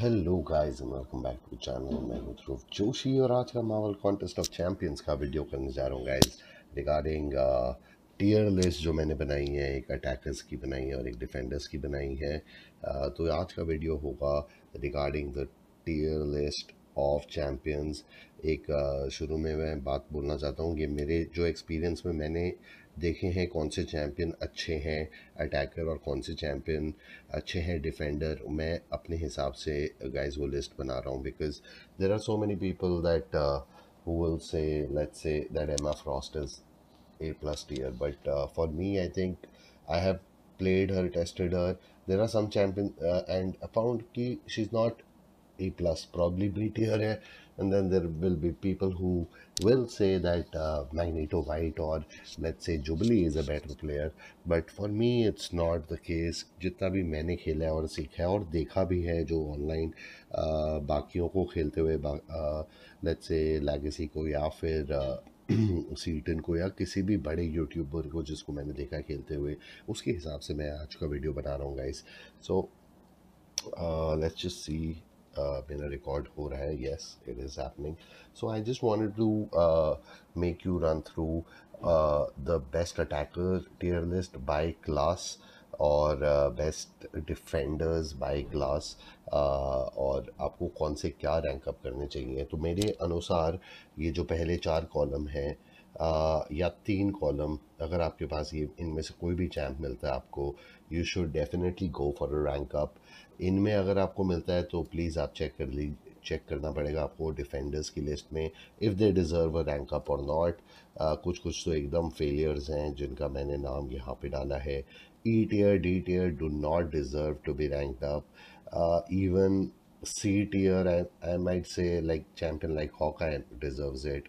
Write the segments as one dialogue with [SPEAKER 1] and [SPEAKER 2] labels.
[SPEAKER 1] Hello guys and welcome back to channel मैं हूं ध्रुव जोशी और आज का मावल कॉन्टेस्ट ऑफ चैंपियंस का वीडियो करने जा रहा हूं गाइस रिगार्डिंग टीयर लिस्ट जो मैंने बनाई है एक अटैकर्स की बनाई है और एक डिफेंडर्स की बनाई है uh, तो आज का वीडियो होगा regarding the tier list of champions एक uh, शुरू में मैं बात बोलना चाहता हूँ कि मेरे जो एक्सपीरियंस में मैंने देखे हैं कौन से चैम्पियन अच्छे हैं अटैकर और कौन से चैम्पियन अच्छे हैं डिफेंडर मैं अपने हिसाब से गाइज वो लिस्ट बना रहा हूँ because there are so many people that who say let's say that M R Frost is A plus tier but for me I think I have played her tested her there are some champion and account की she is not A plus probably her है and then there will be people who will say that uh, Magneto White or let's say Jubilee is a better player but for me it's not the case जितना भी मैंने खेला है और सीखा है और देखा भी है जो ऑनलाइन uh, बाकियों को खेलते हुए लेट्स से लेगेसी को या फिर सीटन uh, को या किसी भी बड़े यूट्यूबर को जिसको मैंने देखा खेलते हुए उसके हिसाब से मैं आज का वीडियो बना रहा हूँ guys so let's just see मेरा रिकॉर्ड हो रहा है yes it is happening so I just want to make you run through the best attacker tier list by class और बेस्ट डिफेंडर्स बाई क्लास और आपको कौन से क्या रैंकअप करने चाहिए तो मेरे अनुसार ये जो पहले चार कॉलम हैं Uh, या तीन कॉलम अगर आपके पास ये इनमें से कोई भी चैम्प मिलता है आपको you should definitely go for a rank up इनमें अगर आपको मिलता है तो प्लीज़ आप चेक कर लीजिए चेक करना पड़ेगा आपको डिफेंडर्स की लिस्ट में if they deserve a rank up और नॉट कुछ कुछ तो एकदम फेलियर्स हैं जिनका मैंने नाम यहाँ पे डाला है E tier D tier do not deserve to be rank up even C tier I might say like champion like Hawkeye deserves it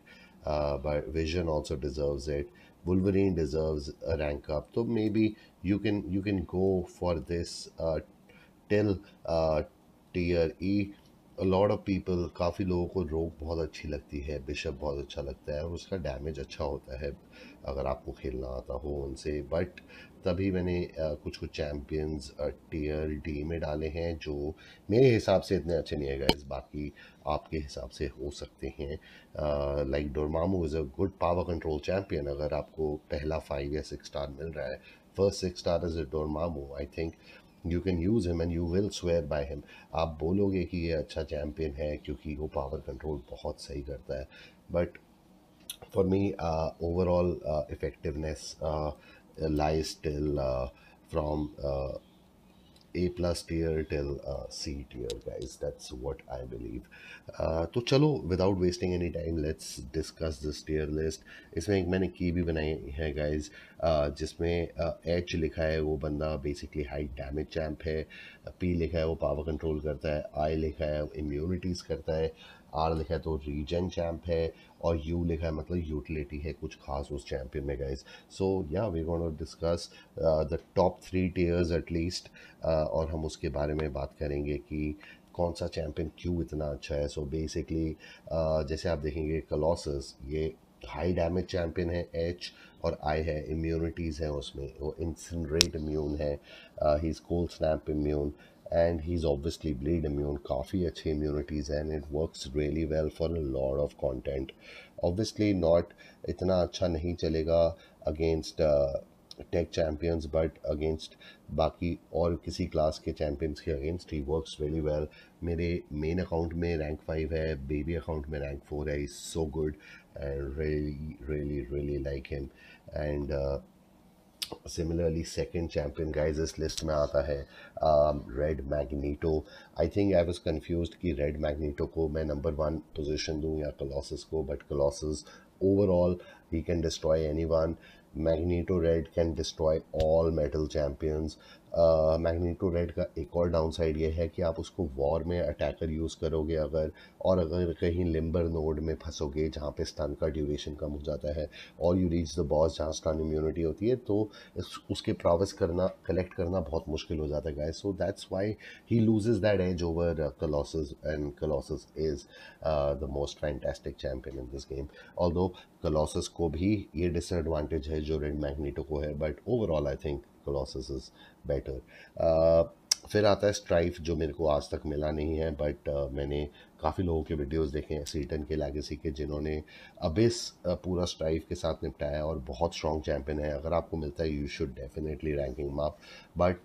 [SPEAKER 1] but Vision also deserves it Wolverine deserve rank up तो maybe you can you can go for this till tier E lot of people काफ़ी लोगों को रोक बहुत अच्छी लगती है bishop बहुत अच्छा लगता है और उसका डैमेज अच्छा होता है अगर आपको खेलना आता हो उनसे बट तभी मैंने कुछ कुछ चैम्पियंस टीयर डी में डाले हैं जो मेरे हिसाब से इतने अच्छे नहीं है गाइज बाकी आपके हिसाब से हो सकते हैं like Dormammu is a good power control champion अगर आपको पहला फाइव या सिक्स स्टार मिल रहा है first six star is a Dormammu I think you can use him and you will swear by him आप बोलोगे कि ये अच्छा चैम्पियन है क्योंकि वो पावर कंट्रोल बहुत सही करता है but for me overall effectiveness lies still from A plus tier till C tier guys that's what I believe तो चलो without wasting any time let's discuss this tier list इसमें एक मैंने की भी बनाई है गाइज uh, जिसमें एच uh, लिखा है वो बंदा बेसिकली हाई डैमेज चैम्प है पी लिखा है वो पावर कंट्रोल करता है आई लिखा है इम्यूनिटीज़ करता है आर लिखा है तो रीजन चैम्प है और यू लिखा है मतलब यूटिलिटी है कुछ खास उस चैम्पियन में guys so yeah we gonna discuss the top three tiers at least और हम उसके बारे में बात करेंगे कि कौन सा चैम्पियन क्यों इतना अच्छा है सो so बेसिकली uh, जैसे आप देखेंगे कलॉसस ये हाई डैमेज चैम्पियन है एच और आई है इम्यूनिटीज़ हैं उसमें वो इंसनरेट इम्यून है he is cold snap immune and he's obviously bleed immune काफ़ी अच्छी immunities and it works really well for a lot of content obviously not इतना अच्छा नहीं चलेगा against uh, tech champions but against बाकी और किसी क्लास के चैम्पियंस के against he works really well मेरे मेन अकाउंट में रैंक फाइव है बेबी अकाउंट में रैंक फोर है is so good and really really really like him and similarly second champion guys इस लिस्ट में आता है Red Magneto I think I was confuse कि रेड मैग्नीटो को मैं नंबर वन पोजिशन दूँ या कलॉसिस को but Colossus overall he can destroy any one Magneto red can destroy all metal champions red का एक और डाउन साइड ये है कि आप उसको वॉर में अटैकर यूज़ करोगे अगर और अगर कहीं लिम्बर नोड में फंसोगे जहाँ पे स्टन का ड्यूरेशन कम हो जाता है और यू रीच द बॉस जहाँ स्टन इम्यूनिटी होती है तो उसके प्रोवेस करना कलेक्ट करना बहुत मुश्किल हो जाता है guy so that's why he loses that edge over Colossus and Colossus is the most fantastic champion in this game although Colossus को भी ये डिसएडवाटेज है जो रेड मैग्नीटो को है but overall I think Colossus is better फिर आता है स्ट्राइफ जो मेरे को आज तक मिला नहीं है बट uh, मैंने काफ़ी लोगों के वीडियोस देखे हैं सीटन के लेगेसी के जिन्होंने अबिस uh, पूरा स्ट्राइफ के साथ निपटाया और बहुत स्ट्रॉन्ग चैम्पियन है अगर आपको मिलता है you should definitely rank him up but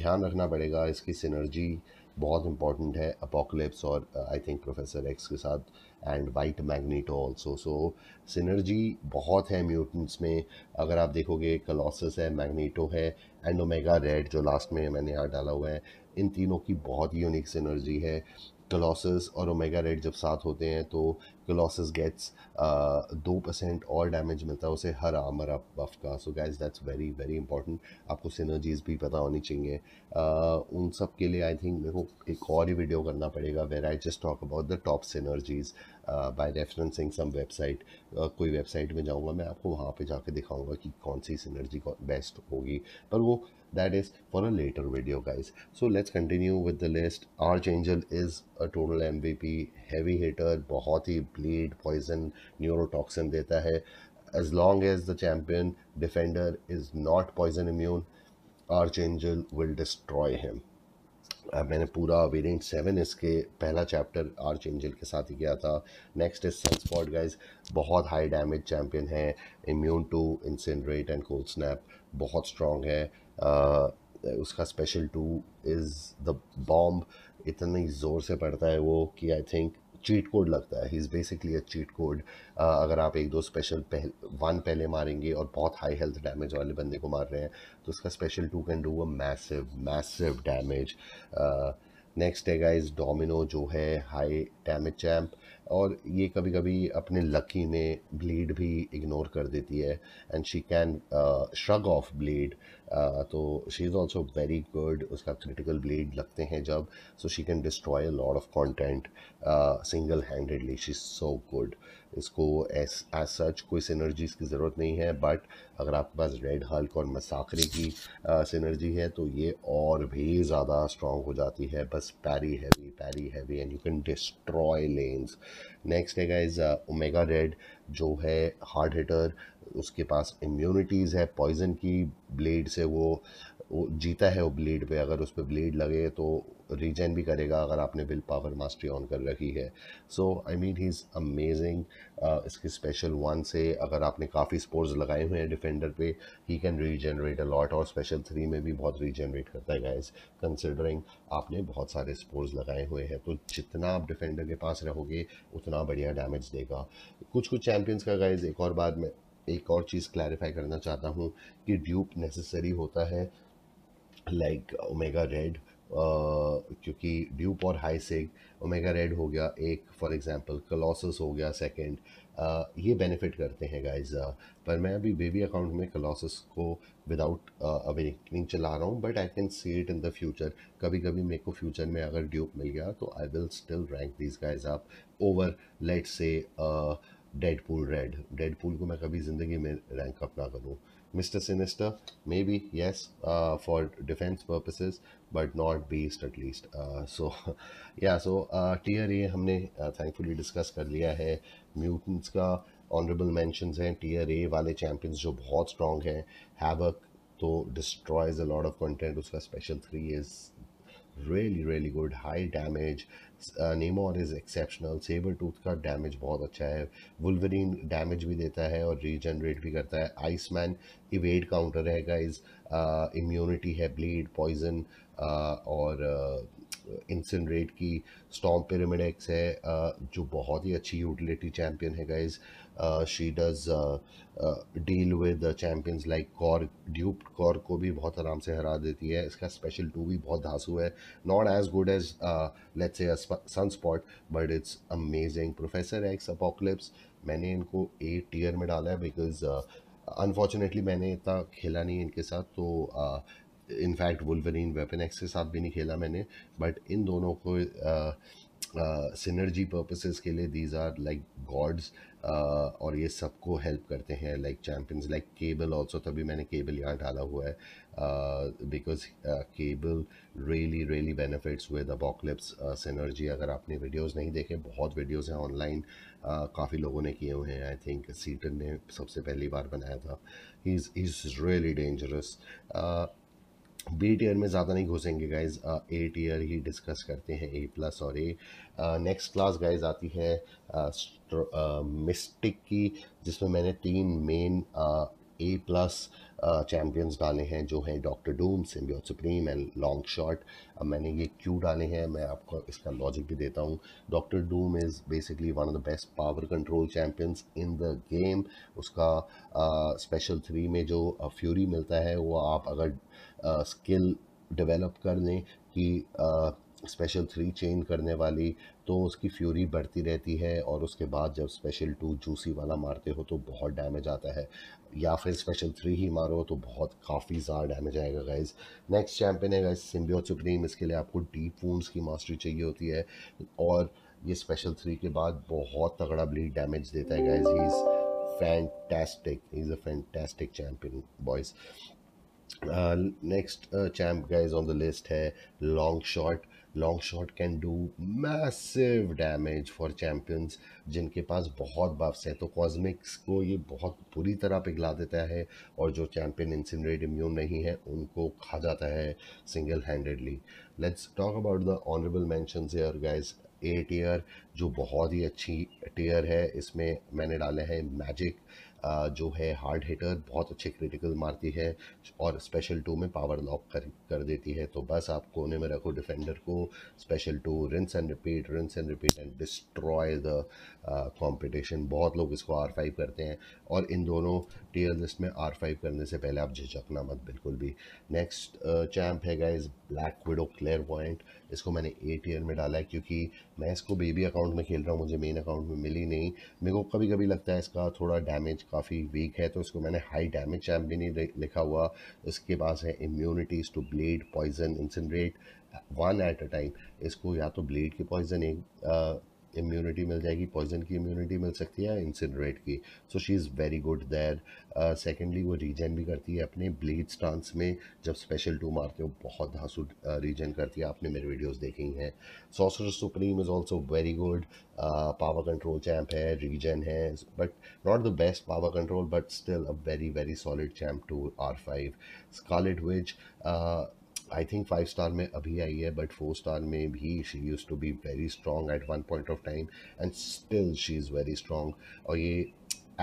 [SPEAKER 1] ध्यान रखना पड़ेगा इसकी सिनर्जी uh, बहुत इंपॉर्टेंट है अपोकलिप्स और आई थिंक प्रोफेसर एक्स के साथ and White Magneto also so synergy बहुत है म्यूटेंट्स में अगर आप देखोगे कलॉसिस है मैग्नीटो है एंड ओमेगा रेड जो लास्ट में मैंने यहाँ डाला हुआ है इन तीनों की बहुत ही यूनिक सिनर्जी है कलॉसिस और ओमेगा रेड जब साथ होते हैं तो कलॉसिस गेट्स uh, दो परसेंट और डैमेज मिलता है उसे हर आमर अप बफ का so guys that's very very important आपको सिनर्जीज भी पता होनी चाहिए uh, उन सब के लिए आई थिंक मेरे को एक और ही वीडियो करना पड़ेगा where I just talk about the top synergies by referencing some website कोई वेबसाइट में जाऊंगा मैं आपको वहाँ पे जाके दिखाऊंगा कि कौन सी सिनर्जी बेस्ट होगी पर वो that is for a later video guys so let's continue with the list Archangel is a total M B P heavy hitter बहुत ही ब्लीड पॉइजन न्यूरोटॉक्सिन देता है as long as the champion defender is not poison immune Archangel will destroy him मैंने पूरा variant seven इसके पहला chapter arch angel के साथ ही किया था नेक्स्ट इज सनस्पॉट गाइज बहुत हाई डैमेज चैम्पियन है immune to incinerate and cold snap बहुत स्ट्रॉन्ग है uh, उसका special two is the bomb इतनी ज़ोर से पड़ता है वो कि आई थिंक चीट कोड लगता है he is basically a cheat code अगर आप एक दो स्पेशल पहल वन पहले मारेंगे और बहुत हाई हेल्थ डैमेज वाले बंदे को मार रहे हैं तो उसका special two can do a massive massive damage next है गाइज डोमिनो जो है हाई डैमेज चैम्प और ये कभी कभी अपने लकी में ब्लीड भी इग्नोर कर देती है and she can shrug off bleed तो she is also very good उसका क्रिटिकल ब्लेड लगते हैं जब so she can destroy a lot of content single handedly she is so good इसको एज सच कोई सिनर्जीज की ज़रूरत नहीं है बट अगर आपके पास रेड हल्क और मसाखरे की सिनर्जी है तो ये और भी ज़्यादा स्ट्रॉन्ग हो जाती है बस parry heavy parry heavy and you can destroy lanes next है इज ओमेगा रेड जो है हार्ड हिटर उसके पास इम्यूनिटीज़ है पॉइजन की ब्लेड से वो वो जीता है वो ब्लेड पे अगर उस पर ब्लेड लगे तो रीजन भी करेगा अगर आपने विल पावर मास्टरी ऑन कर रखी है so I mean he is amazing इसके स्पेशल वन से अगर आपने काफ़ी स्पोर्ट्स लगाए हुए हैं डिफेंडर पे ही कैन रीजनरेट अलॉट और स्पेशल थ्री में भी बहुत रीजनरेट करता है गाइज कंसिडरिंग आपने बहुत सारे स्पोर्ट्स लगाए हुए हैं तो जितना आप डिफेंडर के पास रहोगे उतना बढ़िया डैमेज देगा कुछ कुछ चैम्पियंस का गाइज एक और बाद में एक और चीज़ क्लैरिफाई करना चाहता हूँ कि ड्यूप नेसेसरी होता है लाइक ओमेगा रेड क्योंकि ड्यूप और हाई सेग ओमेगा रेड हो गया एक फॉर एग्जांपल कलॉसस हो गया सेकंड uh, ये बेनिफिट करते हैं गाइज uh, पर मैं अभी बेबी अकाउंट में कलॉसस को विदाउट अवेकनिंग uh, चला रहा हूँ but I can see it in the future कभी कभी मेरे को फ्यूचर में अगर ड्यूप मिल गया तो I will still rank these guys आप over let say Deadpool Red Deadpool को मैं कभी ज़िंदगी में रैंक अप ना करूँ Mr. Sinister, maybe, yes, uh, for defense purposes, but not based at least. Uh, so, yeah, so uh, tier A हमने thankfully discuss कर लिया है mutants ka honorable mentions hai. tier A wale champions जो बहुत strong hai. havoc to destroys a lot of content Uska special 3 is really really good high damage Uh, Namor is exceptional Sabretooth का damage बहुत अच्छा है Wolverine damage भी देता है और रीजनरेट भी करता है आइसमैन की इवेड काउंटर है गाइज इम्यूनिटी uh, है ब्लीड पॉइजन uh, और इंसनरेट uh, की स्टॉम पिरामिड एक्स है uh, जो बहुत ही अच्छी यूटिलिटी चैम्पियन है guys Uh, she does uh, uh, deal with champions like कॉर ड्यूप कॉर को भी बहुत आराम से हरा देती है इसका स्पेशल टू भी बहुत धांसू है not as good as let's say Sunspot but it's amazing Professor X Apocalypse मैंने इनको ए टीयर में डाला है बिकॉज अनफॉर्चुनेटली uh, मैंने इतना खेला नहीं इनके साथ तो इनफैक्ट वुलवरीन वेपन एक्स के साथ भी नहीं खेला मैंने बट इन दोनों को सिनर्जी uh, पर्पसेस के लिए these are like gods Uh, और ये सबको हेल्प करते हैं like champions like Cable also तभी मैंने केबल यहाँ डाला हुआ है because Cable really really benefits with Apocalypse synergy अगर आपने वीडियोस नहीं देखे बहुत वीडियोस हैं ऑनलाइन uh, काफ़ी लोगों ने किए हुए हैं आई थिंक सीटन ने सबसे पहली बार बनाया था he is really dangerous B tier में ज़्यादा नहीं घुसेंगे गाइज ए टीयर ही डिस्कस करते हैं ए प्लस और ए नेक्स्ट क्लास गाइज आती है मिस्टिक की जिसमें मैंने तीन मेन ए प्लस चैम्पियंस डाले हैं जो हैं Doctor Doom Symbio Supreme and Longshot मैंने ये क्यों डाले हैं मैं आपको इसका लॉजिक भी देता हूँ Doctor Doom is basically one of the best power control champions in the game उसका स्पेशल uh, थ्री में जो फ्यूरी मिलता है वो आप अगर स्किल डेवलप कर लें कि स्पेशल थ्री चेन करने वाली तो उसकी फ्यूरी बढ़ती रहती है और उसके बाद जब स्पेशल टू जूसी वाला मारते हो तो बहुत डैमेज आता है या फिर स्पेशल थ्री ही मारो तो बहुत काफ़ी ज़्यादा डैमेज आएगा गाइज नेक्स्ट चैम्पियन है गाइज सिम्बियो सुप्रीम इसके लिए आपको डीप वूम्स की मास्टरी चाहिए होती है और ये स्पेशल थ्री के बाद बहुत तगड़ा ब्लीड डैमेज देता है guys he is fantastic is a fantastic champion boys next champ guys on the list है Longshot Longshot can do massive damage for champions जिनके पास बहुत बफ्स हैं तो कॉजमिक्स को ये बहुत बुरी तरह पिघला देता है और जो चैम्पियन इंसिनरेट इम्यून नहीं है उनको खा जाता है single handedly let's talk about the honourable mention here guys A tier जो बहुत ही अच्छी टीयर है इसमें मैंने डाले हैं मैजिक जो है हार्ड हिटर बहुत अच्छे क्रिटिकल मारती है और स्पेशल टू में पावर लॉक कर कर देती है तो बस आप कोने में रखो डिफेंडर को special two rinse and repeat rinse and repeat and destroy the competition बहुत लोग इसको आर फाइव करते हैं और इन दोनों टीयर लिस्ट में आर फाइव करने से पहले आप झिझकना मत बिल्कुल भी नेक्स्ट चैम्प है guys Black Widow Clairvoyant इसको मैंने ए टीयर में डाला है क्योंकि मैं इसको बेबी अकाउंट में खेल रहा हूँ मुझे मेन अकाउंट में मिली नहीं मेरे को कभी कभी लगता है इसका थोड़ा डैमेज काफ़ी वीक है तो इसको मैंने हाई डैमेज चैम्प भी नहीं लिखा हुआ इसके पास है immunities to bleed poison incinerate one at a time इसको या तो ब्लेड की पॉइजन एक इम्यूनिटी मिल जाएगी पॉइजन की इम्यूनिटी मिल सकती है इंसिनरेट की so she is very good there secondly वो रीजन भी करती है अपने ब्लीड स्टांस में जब स्पेशल टू मारते हो बहुत धांसू रीजन uh, करती है आपने मेरे वीडियोज़ देखी हैं Sorcerer Supreme is also very good power control champ है रीजन है but not the best power control but still a very very solid champ to R five Scarlet Witch I think five star में अभी आई है but four star में भी she used to be very strong at one point of time and still she is very strong और ये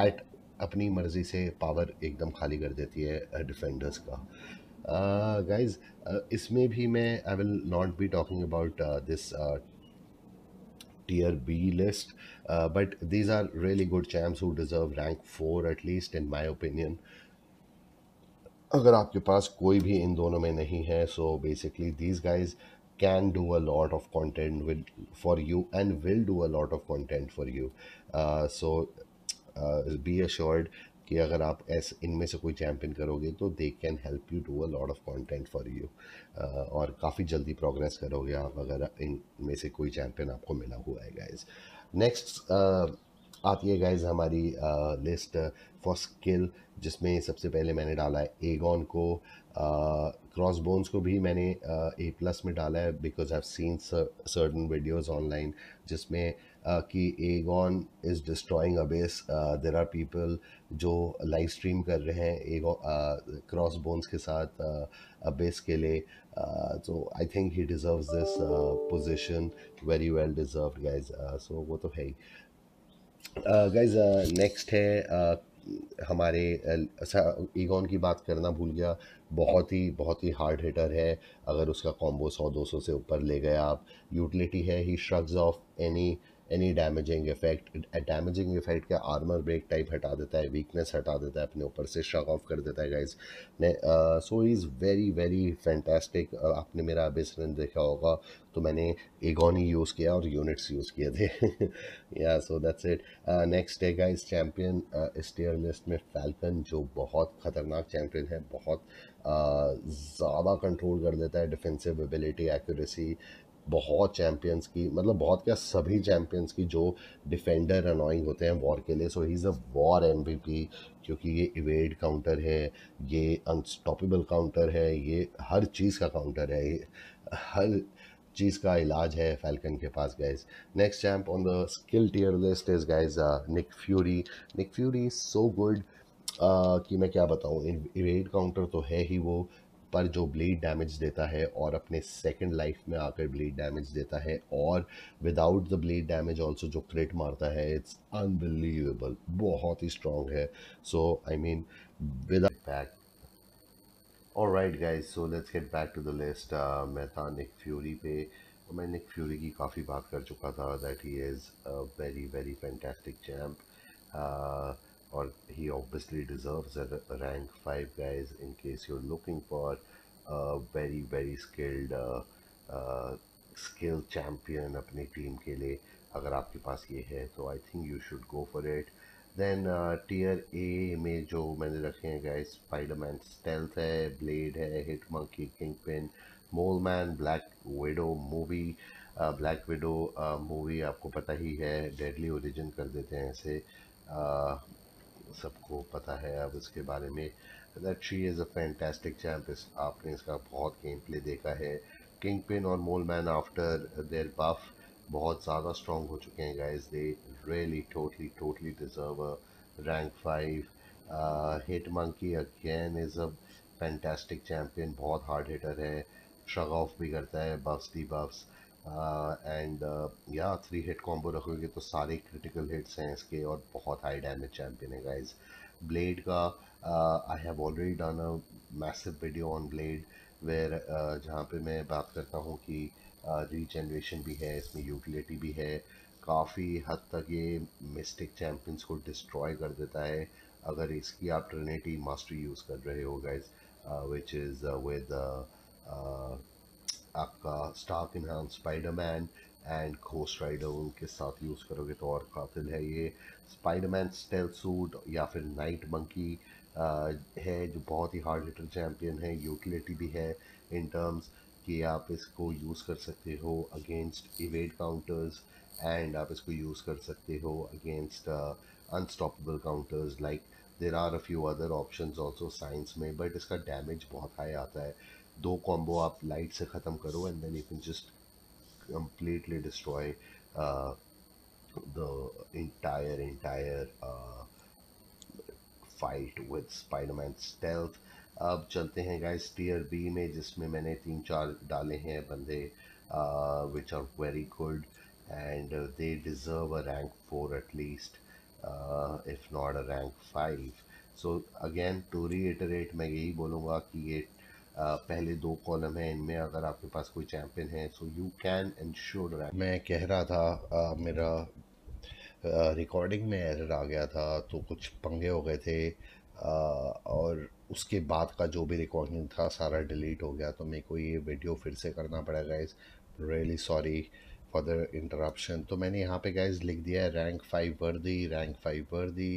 [SPEAKER 1] eight अपनी मर्ज़ी से पावर एकदम खाली कर देती है डिफेंडर्स uh, का गाइज uh, uh, इसमें भी मैं I will not be talking about this tier B list but these are really good champ who deserve rank four at least in my opinion अगर आपके पास कोई भी इन दोनों में नहीं है so basically these guys can do a lot of content with for you and will do a lot of content for you so be assured कि अगर आप एस इनमें से कोई चैम्पियन करोगे तो they can help you do a lot of content for you और काफ़ी जल्दी प्रोग्रेस करोगे आप अगर इनमें से कोई चैम्पियन आपको मिला हुआ है गाइज नेक्स्ट आती है गाइज हमारी लिस्ट फॉर स्किल जिसमें सबसे पहले मैंने डाला है एगॉन को क्रॉस बोन्स को भी मैंने ए प्लस में डाला है because I have seen certain videos online जिसमें कि Aegon is destroying Abyss there are people जो लाइव स्ट्रीम कर रहे हैं क्रॉस बोन्स के साथ अबेस के लिए so I think he deserve this position very well deserve guys so वो तो है ही गाइज uh, नेक्स्ट uh, है uh, हमारे ईगॉन uh, अच्छा, की बात करना भूल गया बहुत ही बहुत ही हार्ड हिटर है अगर उसका कॉम्बो सौ दो सौ से ऊपर ले गए आप यूटिलिटी है he shrugs off any any damaging effect damaging effect का आर्मर ब्रेक टाइप हटा देता है वीकनेस हटा देता है अपने ऊपर से शक ऑफ कर देता है गाइज ने so is very very fantastic आपने मेरा अबिसरन देखा होगा तो मैंने एगोनी यूज़ किया और यूनिट्स यूज़ किए थे या सो दैट्स इट नेक्स्ट है गाइज चैम्पियन स्टेयर लिस्ट में फैल्कन जो बहुत ख़तरनाक चैम्पियन है बहुत uh, ज़्यादा कंट्रोल कर देता है डिफेंसिव एबिलिटी एक्यूरेसी बहुत चैम्पियंस की मतलब बहुत क्या सभी चैम्पियंस की जो डिफेंडर अनोइंग होते हैं वॉर के लिए so he is a war एम क्योंकि ये इवेड काउंटर है ये अनस्टॉपेबल काउंटर है ये हर चीज़ का काउंटर है ये हर चीज़ का इलाज है फैल्कन के पास guys next champ on the skill tier list is guys Nick Fury Nick Fury is so good कि मैं क्या बताऊँ इवेड काउंटर तो है ही वो पर जो ब्लेड डैमेज देता है और अपने सेकेंड लाइफ में आकर ब्लेड डैमेज देता है और without the bleed damage also जो क्रिट मारता है इट्स अनबिलीवेबल बहुत ही स्ट्रॉन्ग है सो आई मीन विदाउट और right guys so let's get back to the list मैं था निक फ्यूरी पे मैं निक फ्यूरी की काफ़ी बात कर चुका था that he is a very very fantastic champ और he obviously deserve a rank 5 guys in case you're looking for a very very skilled skill uh, champion uh, अपनी टीम के लिए अगर आपके पास ये है तो I think you should go for it then tier A में जो मैंने रखे हैं गाइस मैन स्टेल्थ है ब्लेड है Hit Monkey Kingpin Mole Man Black Widow Movie Black Widow Movie आपको पता ही है डेडली ओरिजिन कर देते हैं ऐसे uh, सबको पता है अब इसके बारे में that she is a fantastic champ आपने इसका बहुत गेम प्ले देखा है किंग पिन और Mole Man after their buff बहुत ज़्यादा स्ट्रॉन्ग हो चुके हैं guys they really totally totally deserve rank five Hit Monkey again is a fantastic champion बहुत हार्ड हिटर है शग ऑफ भी करता है बफ्स दी बफ्स एंड या थ्री हिट कॉम्बो रखोगे तो सारे क्रिटिकल हिट्स हैं इसके और बहुत हाई डैमेज चैम्पियन है गाइज ब्लेड का I have already done a massive video on Blade where जहाँ पे मैं बात करता हूँ कि रीजनरेशन uh, भी है इसमें यूटिलिटी भी है काफ़ी हद तक ये मिस्टिक चैम्पियंस को डिस्ट्रॉय कर देता है अगर इसकी आप ट्रिनेटी मास्टर यूज़ कर रहे हो गाइज विच इज़ विद आपका स्टाफ इनहान स्पाइडरमैन एंड घोस्ट राइडर उनके साथ यूज़ करोगे तो और कातिल है ये स्पाइडरमैन स्टेल सूट या फिर नाइट मंकी है जो बहुत ही हार्ड हिटर चैम्पियन है यूटिलिटी भी है इन टर्म्स कि आप इसको यूज़ कर सकते हो अगेंस्ट इवेड काउंटर्स एंड आप इसको यूज़ कर सकते हो against unstoppable counters like there are a few other option also science में बट इसका डैमेज बहुत हाई आता है दो कॉम्बो आप लाइट से ख़त्म करो and then you can just completely destroy the entire entire fight with fight stealth अब चलते हैं गाइस टीयर बी में जिसमें मैंने तीन चार डाले हैं बंदे which are very good and they deserve a rank four at least if not a rank five so again to reiterate मैं यही बोलूँगा कि ये पहले दो कॉलम हैं इनमें अगर आपके पास कोई चैम्पियन है सो यू कैन इंश्योर मैं कह रहा था मेरा रिकॉर्डिंग में एरर आ गया था तो कुछ पंगे हो गए थे और उसके बाद का जो भी रिकॉर्डिंग था सारा डिलीट हो गया तो मेरे को ये वीडियो फिर से करना पड़ा गया really sorry for the interruption तो मैंने यहाँ पे गाइज लिख दिया है rank five worthy rank five worthy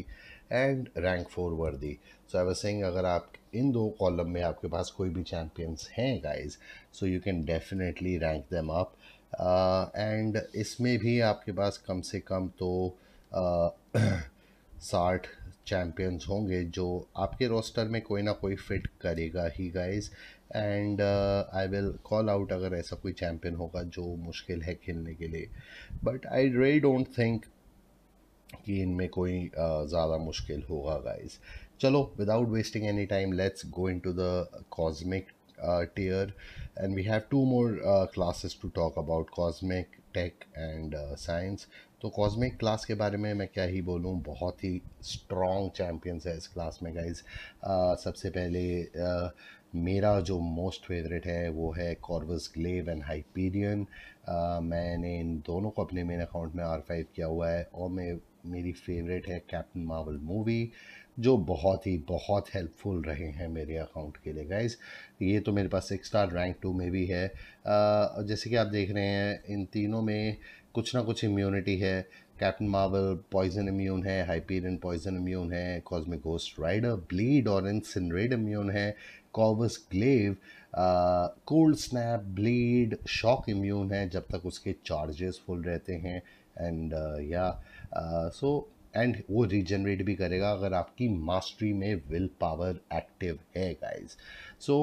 [SPEAKER 1] and rank four worthy so I was saying अगर आप इन दो कॉलम में आपके पास कोई भी चैम्पियंस हैं guys so you can definitely rank them up and इसमें भी आपके पास कम से कम तो uh, साठ चैम्पियंस होंगे जो आपके रोस्टर में कोई ना कोई फिट करेगा ही guys and I will call out अगर ऐसा कोई चैम्पियन होगा जो मुश्किल है खेलने के लिए but I really don't think कि इनमें कोई uh, ज़्यादा मुश्किल होगा गाइज़ चलो without wasting any time let's go into the uh, tier and we have two more uh, to talk about about tech and science तो cosmic class के बारे में मैं क्या ही बोलूँ बहुत ही स्ट्रॉन्ग चैम्पियंस है इस क्लास में गाइज uh, सबसे पहले uh, मेरा जो मोस्ट फेवरेट है वो है कॉर्वस ग्लेव एंड हाइपीरियन मैंने इन दोनों को अपने मेन अकाउंट में आर फाइव किया हुआ है और मैं मेरी फेवरेट है कैप्टन मावल मूवी जो बहुत ही बहुत हेल्पफुल रहे हैं मेरे अकाउंट के लिए गाइज ये तो मेरे पास सिक्स स्टार रैंक टू में भी है जैसे कि आप देख रहे हैं इन तीनों में कुछ ना कुछ इम्यूनिटी है कैप्टन मार्वल पॉइजन इम्यून है हाइपीरियन पॉइजन इम्यून है कॉस्मिक गोस्ट राइडर ब्लीड और इनसिनरेड इम्यून है Corvus Glaive cold snap bleed shock immune है जब तक उसके चार्जेस फुल रहते हैं एंड या सो एंड वो रीजनरेट भी करेगा अगर आपकी मास्टरी में विल पावर एक्टिव है गाइज सो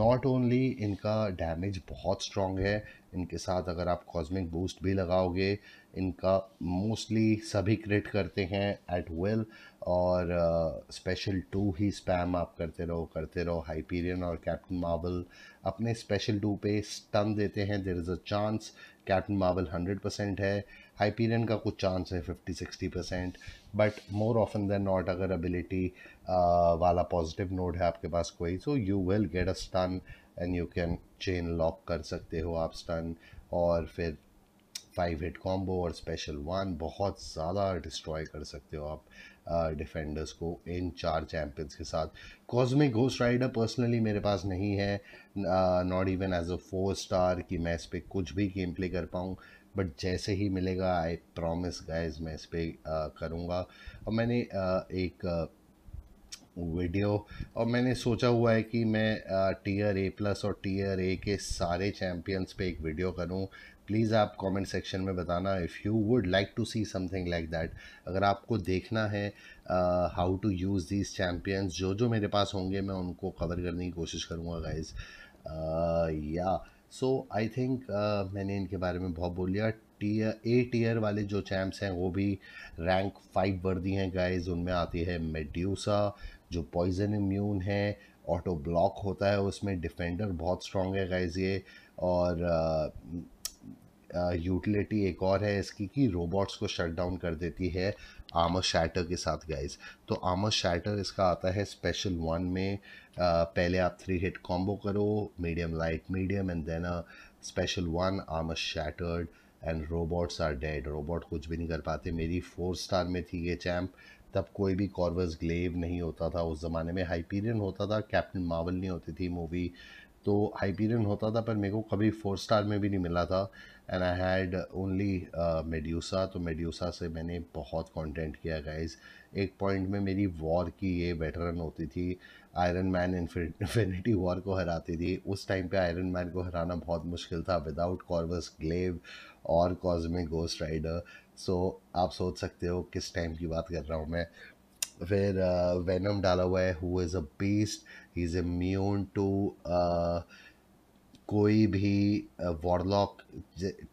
[SPEAKER 1] नॉट ओनली इनका डैमेज बहुत स्ट्रॉन्ग है इनके साथ अगर आप कॉस्मिक बूस्ट भी लगाओगे इनका मोस्टली सभी क्रिट करते हैं एट वेल और स्पेशल uh, टू ही स्पैम आप करते रहो करते रहो हाइपीरियन और कैप्टन मार्वल अपने स्पेशल टू पे स्टन देते हैं there is a chance Captain Marvel hundred percent है हाइपीरियन का कुछ चांस है fifty sixty percent but more often than not अगर एबिलिटी वाला पॉजिटिव नोड है आपके पास कोई so you will get a stun and you can chain lock कर सकते हो आप स्टन और फिर फाइव हिट कॉम्बो और स्पेशल वन बहुत ज़्यादा डिस्ट्रॉय कर सकते हो आप डिफेंडर्स uh, को इन चार चैम्पियंस के साथ कॉस्मिक घोस्ट राइडर पर्सनली मेरे पास नहीं है not even as a four star कि मैं इस पर कुछ भी गेम प्ले कर पाऊँ बट जैसे ही मिलेगा आई प्रॉमिस गाइज मैं इस पर करूँगा और मैंने एक वीडियो और मैंने सोचा हुआ है कि मैं टीयर ए प्लस और टीयर ए के सारे चैम्पियंस पे एक वीडियो करूँ प्लीज़ आप कमेंट सेक्शन में बताना if you would like to see something like that अगर आपको देखना है how to use these champions जो जो मेरे पास होंगे मैं उनको कवर करने की कोशिश करूँगा गाइज या uh, yeah. So I think मैंने इनके बारे में बहुत बोल लिया टीयर ए टीयर वाले जो चैम्प्स हैं वो भी रैंक फाइव वर्दी हैं गाइज उनमें आती है मेड्यूसा जो पॉइजन इम्यून है ऑटो ब्लॉक होता है उसमें डिफेंडर बहुत स्ट्रॉन्ग है गाइज ये और यूटिलिटी uh, uh, एक और है इसकी कि रोबोट्स को शट डाउन कर देती है आमर शैटर के साथ गाइज तो आमर शैटर इसका आता है स्पेशल वन में Uh, पहले आप थ्री हिट कॉम्बो करो medium light medium and then a special one arm shattered and robots are dead robot कुछ भी नहीं कर पाते मेरी फोर स्टार में थी ये चैम्प तब कोई भी कॉर्वस ग्लेव नहीं होता था उस ज़माने में हाइपीरियन होता था कैप्टन मावल नहीं होती थी मूवी तो हाइपीरियन होता था पर मेरे को कभी फोर स्टार में भी नहीं मिला था and I had only Medusa तो मेड्यूसा से मैंने बहुत कंटेंट किया गाइज एक पॉइंट में मेरी वॉर की ये वेटरन होती थी आयरन मैन इन्फिनिटी वॉर को हराती थी उस टाइम पे आयरन मैन को हराना बहुत मुश्किल था विदाउट कॉर्वस ग्लेव और कॉजमिक गोस्ट राइडर सो आप सोच सकते हो किस टाइम की बात कर रहा हूँ मैं फिर वेनम uh, डाला हुआ है who is a beast he is immune to कोई भी Warlock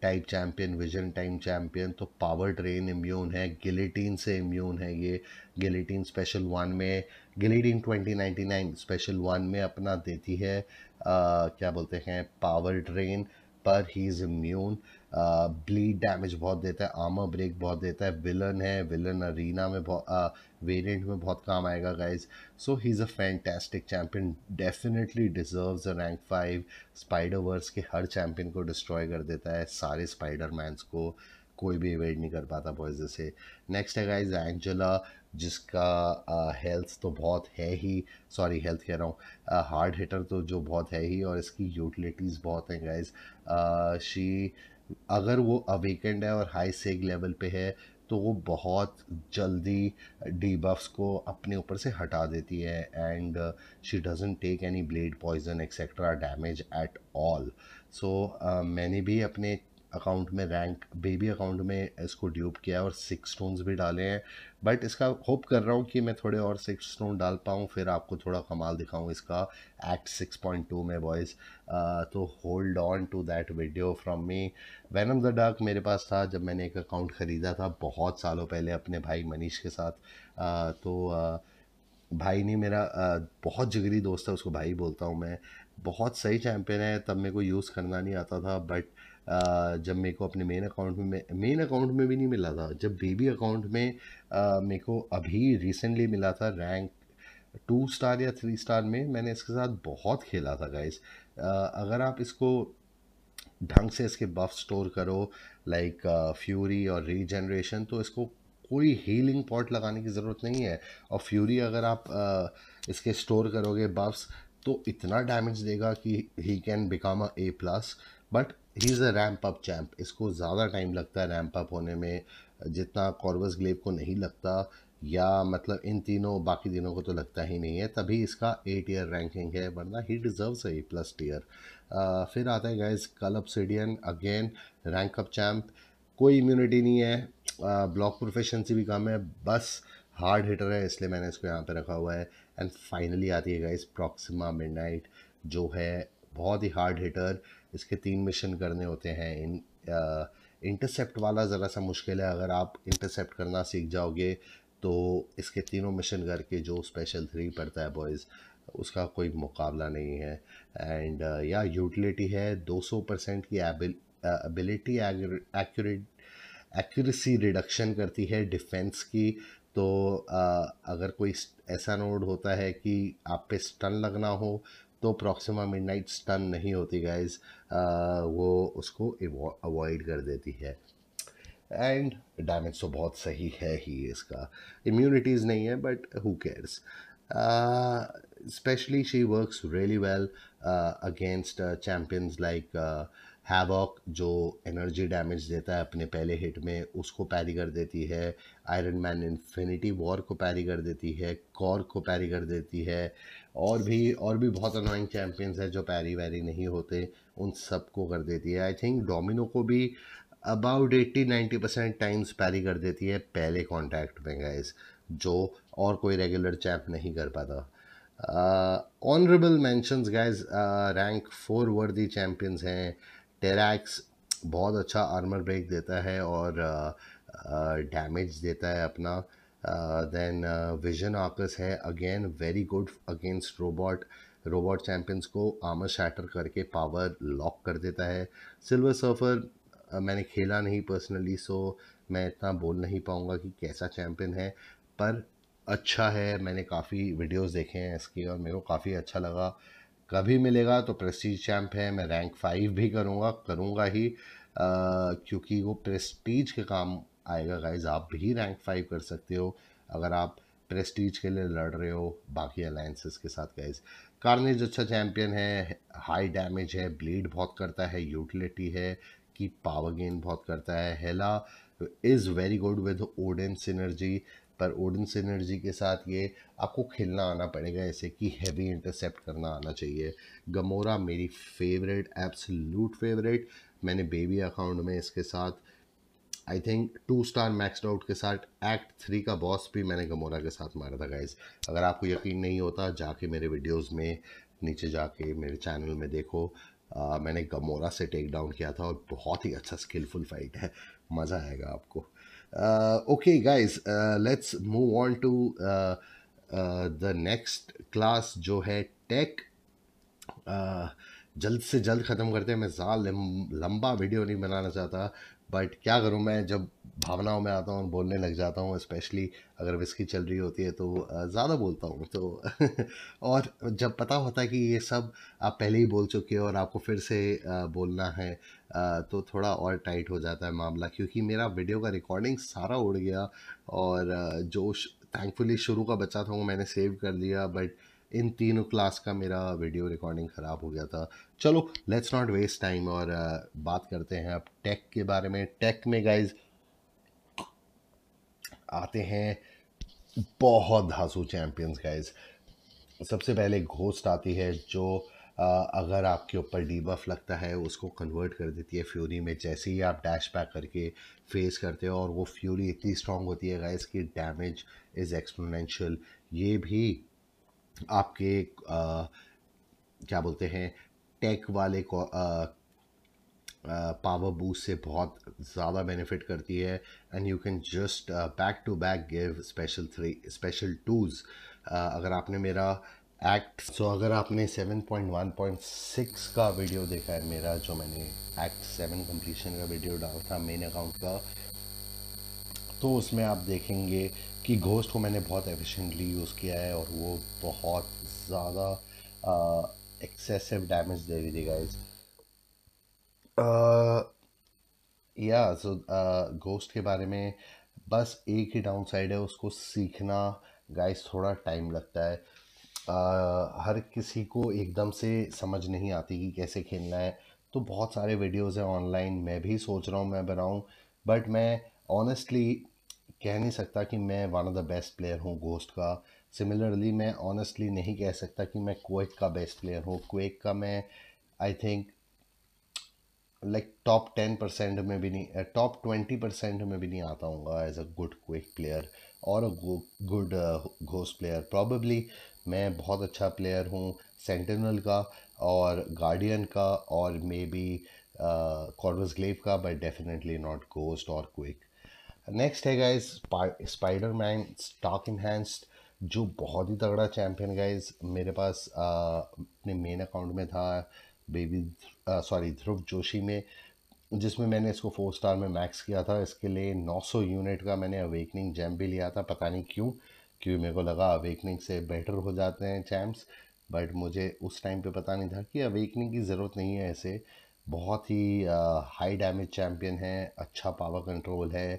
[SPEAKER 1] type champion Vision type champion तो पावर ट्रेन इम्यून है गिलेटीन से इम्यून है ये गिलेटीन स्पेशल वन में गिलीडिन 2099 स्पेशल वन में अपना देती है आ, क्या बोलते हैं पावर ड्रेन पर he is immune bleed damage बहुत देता है आर्मर ब्रेक बहुत देता है विलन है विलन अरीना में बहुत वेरिएंट में बहुत काम आएगा guys so he is a fantastic champion definitely deserve a rank five spider verse के हर चैम्पियन को डिस्ट्रॉय कर देता है सारे स्पाइडर मैंस को कोई भी अवेड नहीं कर पाता बॉयज से नेक्स्ट है गाइज एंजेला जिसका हेल्थ तो बहुत है ही सॉरी हेल्थ कह रहा हूँ हार्ड हिटर तो जो बहुत है ही और इसकी यूटिलिटीज़ बहुत हैं गाइज शी अगर वो अवेकेंड है और हाई सेग लेवल पे है तो वो बहुत जल्दी बफ्स को अपने ऊपर से हटा देती है and she doesn't take any blade poison etcetera damage at all so मैंने भी अपने अकाउंट में रैंक बेबी अकाउंट में इसको ड्यूब किया है और सिक्स स्टोन्स भी डाले हैं बट इसका होप कर रहा हूँ कि मैं थोड़े और सिक्स स्टोन डाल पाऊँ फिर आपको थोड़ा कमाल दिखाऊँ इसका एक्ट सिक्स पॉइंट टू में बॉयज़ तो hold on to that video from me one of the dark मेरे पास था जब मैंने एक अकाउंट ख़रीदा था बहुत सालों पहले अपने भाई मनीष के साथ आ, तो आ, भाई नहीं मेरा बहुत जिगरी दोस्त है उसको भाई बोलता हूँ मैं बहुत सही चैम्पियन है तब मेरे को यूज़ करना नहीं आता था बट जब मेरे को अपने मेन अकाउंट में मेन अकाउंट में भी नहीं मिला था जब बेबी अकाउंट में मेरे को अभी रिसेंटली मिला था रैंक टू स्टार या थ्री स्टार में मैंने इसके साथ बहुत खेला था गाइस अगर आप इसको ढंग से इसके बफ स्टोर करो लाइक फ्यूरी और रीजनरेशन तो इसको कोई हीलिंग पॉट लगाने की ज़रूरत नहीं है और फ्यूरी अगर आप आ, इसके स्टोर करोगे बफ्स तो इतना डैमेज देगा कि he can become a A plus but he is a ramp up champ इसको ज़्यादा टाइम लगता है रैम्प अप होने में जितना कॉर्वस ग्लेब को नहीं लगता या मतलब इन तीनों बाकी दिनों को तो लगता ही नहीं है तभी इसका ए टीयर रैंकिंग है वरना he deserves A plus tier फिर आता है गाइज कल सीडियन अगेन रैंक अप चैम्प कोई इम्यूनिटी नहीं है ब्लॉक प्रोफेशनसी भी कम है बस हार्ड हिटर है इसलिए मैंने इसको यहाँ पे रखा हुआ है एंड फाइनली आती है गाइज प्रॉक्सिमा मिड जो है बहुत ही हार्ड हिटर इसके तीन मिशन करने होते हैं इन इंटरसेप्ट वाला ज़रा सा मुश्किल है अगर आप इंटरसेप्ट करना सीख जाओगे तो इसके तीनों मिशन करके जो स्पेशल थ्री पड़ता है बॉयज़ उसका कोई मुकाबला नहीं है एंड या यूटिलिटी है 200 परसेंट की एबिलिटी एक्यूरेट एक्यूरेसी रिडक्शन करती है डिफेंस की तो uh, अगर कोई ऐसा नोड होता है कि आप पे स्टन लगना हो तो प्रॉक्सिमा नाइट स्टन नहीं होती गाइज वो उसको अवॉइड कर देती है एंड डैमेज तो बहुत सही है ही इसका इम्यूनिटीज़ नहीं है but who cares especially she works really well against champions like Havok जो एनर्जी डैमेज देता है अपने पहले हिट में उसको पैरी कर देती है आयरन मैन इन्फिनिटी वॉर को पैरी कर देती है कॉर को पैरी कर देती है और भी और भी बहुत अनोइंग चैम्पियंस हैं जो पैरी वैरी नहीं होते उन सब को कर देती है आई थिंक डोमिनो को भी about eighty ninety percent times parry कर देती है पहले कॉन्टैक्ट में गाइस जो और कोई रेगुलर चैम्प नहीं कर पाता honourable mentions guys rank four worthy champions हैं टेराक्स बहुत अच्छा आर्मर ब्रेक देता है और डैमेज देता है अपना देन विजन आकस है again very good against robot robot champions को आमर शैटर करके पावर लॉक कर देता है सिल्वर सर्फर मैंने खेला नहीं पर्सनली सो मैं इतना बोल नहीं पाऊँगा कि कैसा चैम्पियन है पर अच्छा है मैंने काफ़ी वीडियोस देखे हैं इसकी और मेरे को काफ़ी अच्छा लगा कभी मिलेगा तो प्रेस्टीज चैम्प है मैं रैंक फाइव भी करूँगा करूँगा ही क्योंकि वो प्रेस्टीज के काम आएगा गाइज आप भी रैंक फाइव कर सकते हो अगर आप प्रेस्टीज के लिए लड़ रहे हो बाकी अलायंसेस के साथ गाइज कार्नेज अच्छा चैम्पियन है हाई डैमेज है ब्लीड बहुत करता है यूटिलिटी है की पावर गेन बहुत करता है Hela is very good with Odin synergy पर ओडन सिनर्जी के साथ ये आपको खेलना आना पड़ेगा ऐसे कि हैवी इंटरसेप्ट करना आना चाहिए गमोरा मेरी फेवरेट लूट फेवरेट मैंने बेबी अकाउंट में इसके साथ I think two star maxed out के साथ एक्ट थ्री का बॉस भी मैंने गमोरा के साथ मारा था गाइज अगर आपको यकीन नहीं होता जाके मेरे वीडियोस में नीचे जाके मेरे चैनल में देखो आ, मैंने गमोरा से टेक डाउन किया था और बहुत ही अच्छा स्किलफुल फाइट है मज़ा आएगा आपको okay guys let's move on to the next class जो है टेक जल्द से जल्द ख़त्म करते हैं मैं ज़्यादा लंबा वीडियो नहीं बनाना चाहता बट क्या करूँ मैं जब भावनाओं में आता हूँ बोलने लग जाता हूँ स्पेशली अगर विस्की चल रही होती है तो ज़्यादा बोलता हूँ तो और जब पता होता है कि ये सब आप पहले ही बोल चुके हो और आपको फिर से बोलना है तो थोड़ा और टाइट हो जाता है मामला क्योंकि मेरा वीडियो का रिकॉर्डिंग सारा उड़ गया और जो थैंकफुली शुरू का बचा था वो मैंने सेव कर लिया बट इन तीनों क्लास का मेरा वीडियो रिकॉर्डिंग ख़राब हो गया था चलो लेट्स नॉट वेस्ट टाइम और बात करते हैं अब टेक के बारे में टेक में गाइज़ आते हैं बहुत धासु चैम्पियंस गाइज सबसे पहले घोस्ट आती है जो अगर आपके ऊपर डीबफ लगता है उसको कन्वर्ट कर देती है फ्यूरी में जैसे ही आप डैश पैक करके फेस करते हो और वो फ्यूरी इतनी स्ट्रांग होती है गाइस कि डैमेज इज़ एक्सपोनेंशियल ये भी आपके आ, क्या बोलते हैं टेक वाले को पावर बूस्ट से बहुत ज़्यादा बेनिफिट करती है and you can just back to back give special three special twos अगर आपने मेरा एक्ट सो so, अगर आपने 7.1.6 का वीडियो देखा है मेरा जो मैंने एक्ट सेवन कम्प्लीशन का वीडियो डाला था मेन अकाउंट का तो उसमें आप देखेंगे कि घोस्ट को मैंने बहुत एफिशिएंटली यूज़ किया है और वो बहुत ज़्यादा एक्सेसिव uh, डैमेज दे रही थी गाइज या सो गोस्ट के बारे में बस एक ही डाउन साइड है उसको सीखना गाइस थोड़ा टाइम लगता है uh, हर किसी को एकदम से समझ नहीं आती कि कैसे खेलना है तो बहुत सारे वीडियोस हैं ऑनलाइन मैं भी सोच रहा हूँ मैं बनाऊँ बट मैं ऑनेस्टली कह नहीं सकता कि मैं one of the best player हूँ गोस्ट का सिमिलरली मैं ऑनेस्टली नहीं कह सकता कि मैं क्वेक का बेस्ट प्लेयर हूँ क्वेक का मैं I think like top ten percent में भी नहीं टॉप ट्वेंटी परसेंट में भी नहीं आता हूँ as a good Quake player और अ गुड घोस प्लेयर प्रॉबली मैं बहुत अच्छा प्लेयर हूँ सेंटिनल का और गार्डियन का और मे बी कॉर्वस ग्लेव का बट डेफिनेटली नॉट गोस्ट और क्विक नेक्स्ट है guys Spider Man Stark enhanced जो बहुत ही तगड़ा चैम्पियन गाइज मेरे पास uh, अपने मेन अकाउंट में था बेबी सॉरी ध्रुव जोशी में जिसमें मैंने इसको फोर स्टार में मैक्स किया था इसके लिए 900 यूनिट का मैंने अवेकनिंग जैम भी लिया था पता नहीं क्यों क्योंकि मेरे को लगा अवेकनिंग से बेटर हो जाते हैं चैम्स बट मुझे उस टाइम पे पता नहीं था कि अवेकनिंग की ज़रूरत नहीं है ऐसे बहुत ही हाई डैमेज चैम्पियन है अच्छा पावर कंट्रोल है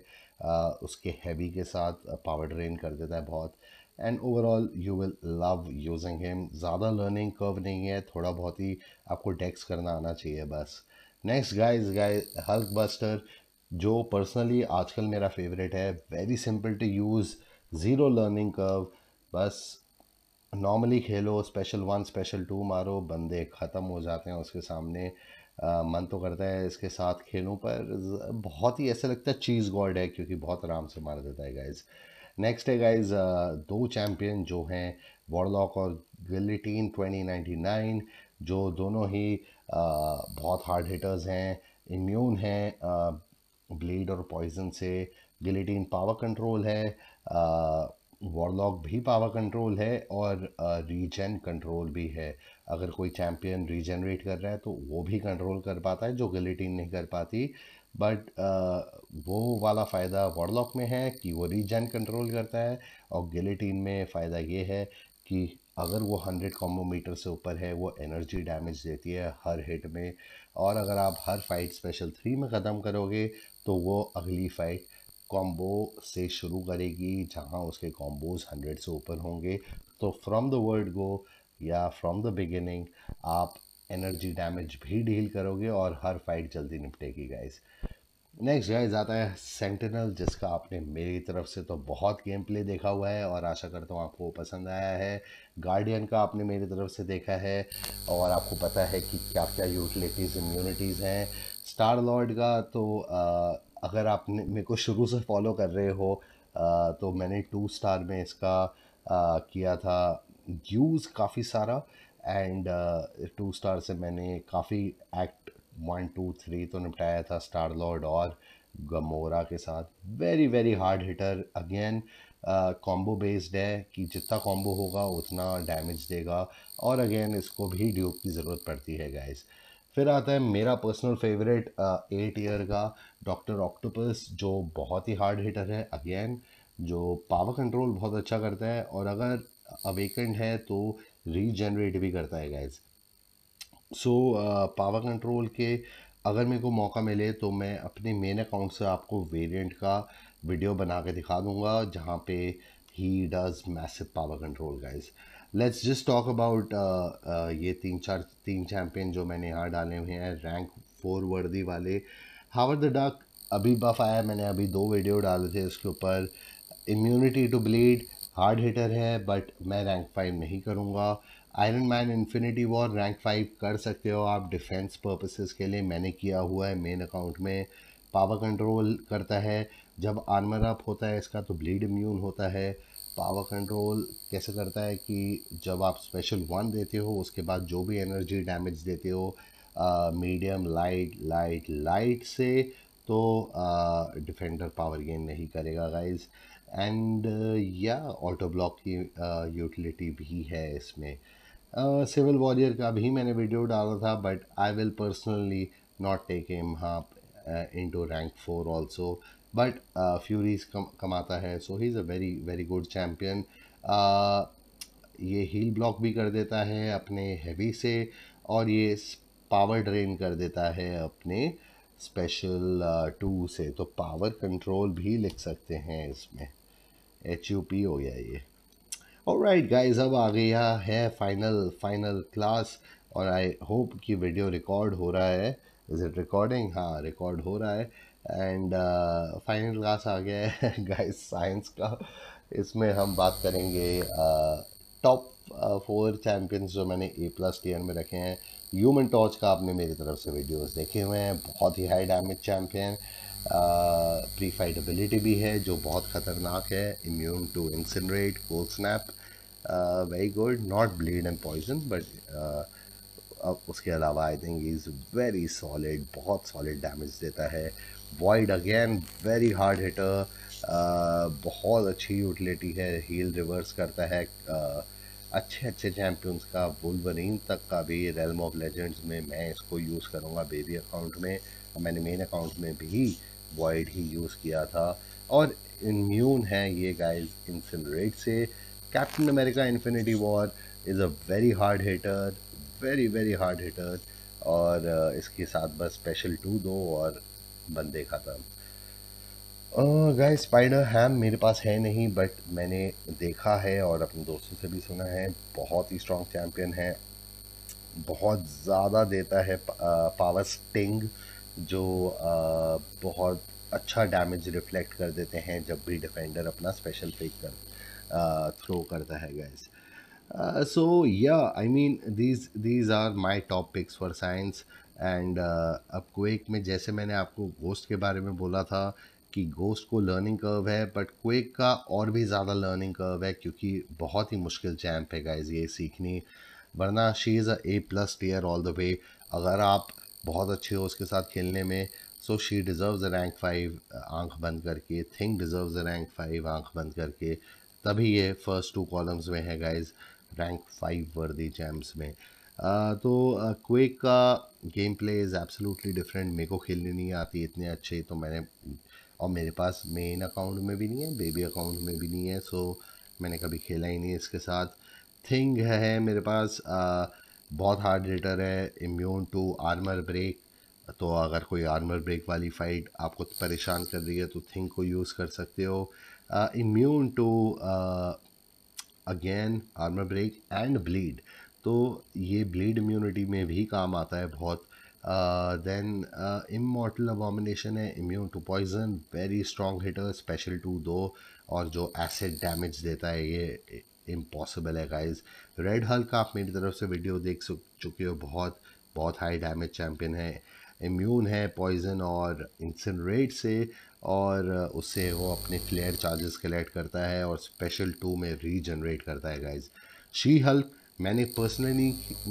[SPEAKER 1] आ, उसके हैवी के साथ पावर ड्रेन कर देता है बहुत and overall you will love using him ज़्यादा लर्निंग कर्व नहीं है थोड़ा बहुत ही आपको डेक्स करना आना चाहिए बस next guys guys Hulk Buster जो पर्सनली आजकल मेरा फेवरेट है very simple to use zero learning curve बस नॉर्मली खेलो स्पेशल वन स्पेशल टू मारो बंदे ख़त्म हो जाते हैं उसके सामने आ, मन तो करता है इसके साथ खेलूं पर बहुत ही ऐसा लगता है चीज़ गॉड है क्योंकि बहुत आराम से मार देता है गाइज़ नेक्स्ट है गाइज दो चैम्पियन जो हैं वॉरलॉक और गिलिटीन 2099 जो दोनों ही uh, बहुत हार्ड हिटर्स हैं इम्यून हैं ब्लेड uh, और पॉइजन से गिलिटीन पावर कंट्रोल है वॉरलॉक uh, भी पावर कंट्रोल है और रीजन कंट्रोल भी है अगर कोई चैम्पियन रीजनरेट कर रहा है तो वो भी कंट्रोल कर पाता है जो गिलिटीन नहीं कर पाती बट uh, वो वाला फ़ायदा वॉरलॉक में है कि वो रीजन कंट्रोल करता है और गिलेटिन में फ़ायदा ये है कि अगर वो हंड्रेड कॉम्बोमीटर से ऊपर है वो एनर्जी डैमेज देती है हर हिट में और अगर आप हर फाइट स्पेशल थ्री में ख़त्म करोगे तो वो अगली फ़ाइट कॉम्बो से शुरू करेगी जहाँ उसके कॉम्बोज हंड्रेड से ऊपर होंगे तो फ्रॉम द वर्ल्ड गो या फ्रॉम द बिगिनिंग आप एनर्जी डैमेज भी डील करोगे और हर फाइट जल्दी निपटेगी गाइस नेक्स्ट गाइज आता है सेंटिनल जिसका आपने मेरी तरफ से तो बहुत गेम प्ले देखा हुआ है और आशा करता हूँ आपको पसंद आया है गार्डियन का आपने मेरी तरफ से देखा है और आपको पता है कि क्या क्या यूटिलिटीज़ इम्यूनिटीज़ हैं स्टार लॉर्ड का तो आ, अगर आपने मेरे को शुरू से फॉलो कर रहे हो आ, तो मैंने टू स्टार में इसका आ, किया था यूज़ काफ़ी सारा एंड टू स्टार से मैंने काफ़ी एक्ट वन टू थ्री तो निपटाया था स्टार लॉर्ड और गमोरा के साथ very very hard hitter again combo based है कि जितना कॉम्बो होगा उतना डैमेज देगा और अगेन इसको भी ड्यूब की ज़रूरत पड़ती है गाइस फिर आता है मेरा पर्सनल फेवरेट एट ईयर का डॉक्टर ऑक्टोपस जो बहुत ही हार्ड हिटर है अगेन जो पावर कंट्रोल बहुत अच्छा करता है और अगर अवेकेंड है तो रीजनरेट भी करता है गैस सो पावर कंट्रोल के अगर मेरे को मौका मिले तो मैं अपने मेन अकाउंट से आपको वेरिएंट का वीडियो बना के दिखा दूंगा जहाँ पे he does massive power control guys let's just talk about ये तीन चार तीन चैम्पियन जो मैंने यहाँ डाले हुए हैं रैंक फोर वर्दी वाले हावर द डक अभी बफ आया मैंने अभी दो वीडियो डाले थे इसके ऊपर immunity to bleed hard hitter है बट मैं रैंक फाइव नहीं करूँगा Iron Man Infinity War rank five कर सकते हो आप डिफेंस पर्पसेस के लिए मैंने किया हुआ है मेन अकाउंट में पावर कंट्रोल करता है जब आर्मर अप होता है इसका तो ब्लीड इम्यून होता है पावर कंट्रोल कैसे करता है कि जब आप स्पेशल वन देते हो उसके बाद जो भी एनर्जी डैमेज देते हो मीडियम लाइट लाइट लाइट से तो डिफेंडर पावर गेन नहीं करेगा गाइज़ एंड या ऑटो ब्लॉक की यूटिलिटी uh, भी है इसमें सिविल uh, वॉरियर का भी मैंने वीडियो डाला था but I will personally not take M half in to rank four also but Furies कमाता है so he is a very very good champion ये हील ब्लॉक भी कर देता है अपने हैवी से और ये पावर ड्रेन कर देता है अपने स्पेशल टू uh, से तो पावर कंट्रोल भी लिख सकते हैं इसमें एच यू पी हो गया ये और राइट गाइज अब आ गया है फाइनल फाइनल क्लास और आई होप कि वीडियो रिकॉर्ड हो रहा है इज इट रिकॉर्डिंग हाँ रिकॉर्ड हो रहा है एंड फाइनल क्लास आ गया है गाइज साइंस का इसमें हम बात करेंगे टॉप फोर चैम्पियंस जो मैंने ए प्लस टीयर में रखे हैं ह्यूमन टॉर्च का आपने मेरी तरफ से वीडियोस देखे हुए हैं बहुत ही high damage champion pre fight ability भी है जो बहुत ख़तरनाक है immune to incinerate cold snap very good not bleed and poison but उसके अलावा I think is very solid बहुत सॉलिड डैमेज देता है Void again very hard hitter बहुत अच्छी यूटिलिटी है हील रिवर्स करता है uh, अच्छे अच्छे चैम्पियंस का वुलवरीन तक का भी रेलम ऑफ लेजेंड्स में मैं इसको यूज़ करूँगा बेबी अकाउंट में मैंने मेन अकाउंट में भी वॉइड ही यूज़ किया था और इम्यून है ये गाइस इंसिनरेट से Captain America Infinity War is a very hard hitter very very hard hitter और uh, इसके साथ बस स्पेशल टू दो और बंदे खत्म गाइस स्पाइडर हैम मेरे पास है नहीं बट मैंने देखा है और अपने दोस्तों से भी सुना है बहुत ही स्ट्रॉन्ग चैम्पियन है बहुत ज़्यादा देता है पावर स्टिंग जो आ, बहुत अच्छा डैमेज रिफ्लेक्ट कर देते हैं जब भी डिफेंडर अपना स्पेशल फेक कर थ्रो करता है guys so yeah I mean these these are my top picks for science and अब क्वेक में जैसे मैंने आपको घोस्ट के बारे में बोला था कि गोस्ट को लर्निंग कर्व है बट क्विक का और भी ज़्यादा लर्निंग कर्व है क्योंकि बहुत ही मुश्किल चैम्प है गाइज ये सीखनी वरना she is a A plus tier all the way अगर आप बहुत अच्छे हो उसके साथ खेलने में so she deserves rank five आंख बंद करके थिंक डिज़र्व्स रैंक फाइव आंख बंद करके तभी ये फर्स्ट टू कॉलम्स में है guys rank five worthy champs में Uh, तो क्विक का game play is absolutely different मेरे को खेलने नहीं आती इतने अच्छे तो मैंने और मेरे पास मेन अकाउंट में भी नहीं है बेबी अकाउंट में भी नहीं है सो मैंने कभी खेला ही नहीं इसके साथ थिंग है मेरे पास आ, बहुत हार्ड रेटर है इम्यून टू आर्मर ब्रेक तो अगर कोई आर्मर ब्रेक वाली फाइट आपको परेशान कर रही है तो थिंग को यूज़ कर सकते हो immune to again armour break and bleed तो ये ब्लीड इम्यूनिटी में भी काम आता है बहुत देन इमोटल अबॉमिनेशन है immune to poison very strong hitter special two दो और जो एसिड डैमेज देता है ये इम्पॉसिबल है गाइज रेड हल्क आप मेरी तरफ से वीडियो देख चुके हो बहुत बहुत हाई डैमेज चैम्पियन है इम्यून है पॉइजन और इंसनरेट से और uh, उससे वो अपने फ्लेयर चार्जेस कलेक्ट करता है और स्पेशल टू में रीजनरेट करता है गाइज शी हल्क मैंने पर्सनली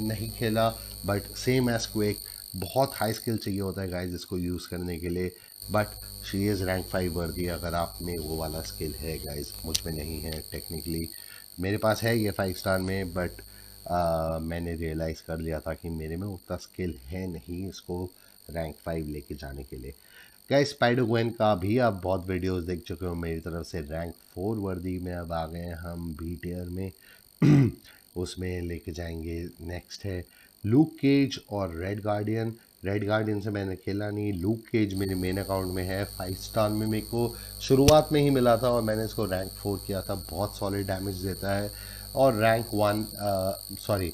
[SPEAKER 1] नहीं खेला बट सेम एज क्विक बहुत हाई स्किल चाहिए होता है गाइज इसको यूज़ करने के लिए but she is rank five worthy अगर आप में वो वाला स्किल है गाइज मुझ में नहीं है टेक्निकली मेरे पास है ये फाइव स्टार में बट आ, मैंने रियलाइज़ कर लिया था कि मेरे में उतना स्किल है नहीं इसको रैंक फाइव लेके जाने के लिए स्पाइडो स्पाइडोगोइन का भी आप बहुत वीडियोस देख चुके हो मेरी तरफ से रैंक फोर वर्दी में अब आ गए हैं हम बी टेयर में उसमें लेके जाएंगे नेक्स्ट है लूक केज और रेड गार्डियन रेड गार्डियन से मैंने खेला नहीं लूक केज मेरे मेन अकाउंट में है फाइव स्टार में मेरे को शुरुआत में ही मिला था और मैंने इसको रैंक फोर किया था बहुत सॉलिड डैमेज देता है और rank one sorry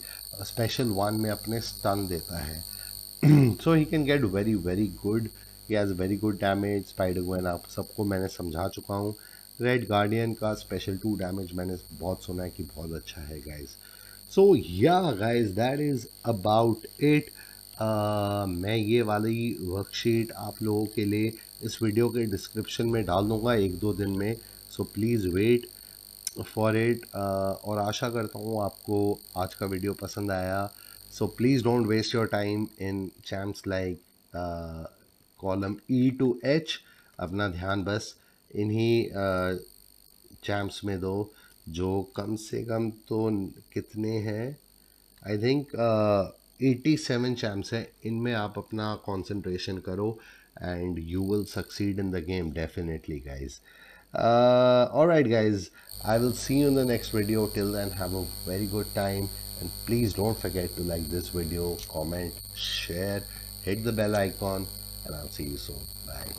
[SPEAKER 1] special one में अपने स्टन देता है so he can get very very good he has very good damage Spider Gwen आप सबको मैंने समझा चुका हूँ रेड गार्डियन का स्पेशल टू डैमेज मैंने बहुत सुना है कि बहुत अच्छा है guys so yeah guys that is about it मैं ये वाली वर्कशीट आप लोगों के लिए इस वीडियो के डिस्क्रिप्शन में डाल दूँगा एक दो दिन में so please wait for it और आशा करता हूँ आपको आज का वीडियो पसंद आया so please don't waste your time in champs like column E to H अपना ध्यान बस इन्हीं चैम्प्स uh, में दो जो कम से कम तो कितने हैं I think eighty seven champs हैं इनमें आप अपना कॉन्सेंट्रेशन करो and you will succeed in the game definitely guys और right guys I will see you in the next video till then have a very good time and please don't forget to like this video comment share hit the bell icon and I see you so bye